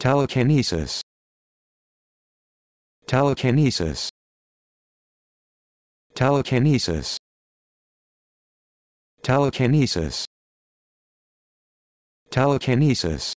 Telekinesis. Telekinesis. Telekinesis. Telekinesis. Telekinesis.